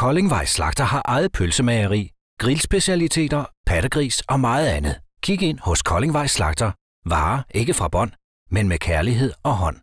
Koldingvej Slagter har eget pølsemageri, grillspecialiteter, pattegris og meget andet. Kig ind hos Koldingvej Slagter. Varer ikke fra bånd, men med kærlighed og hånd.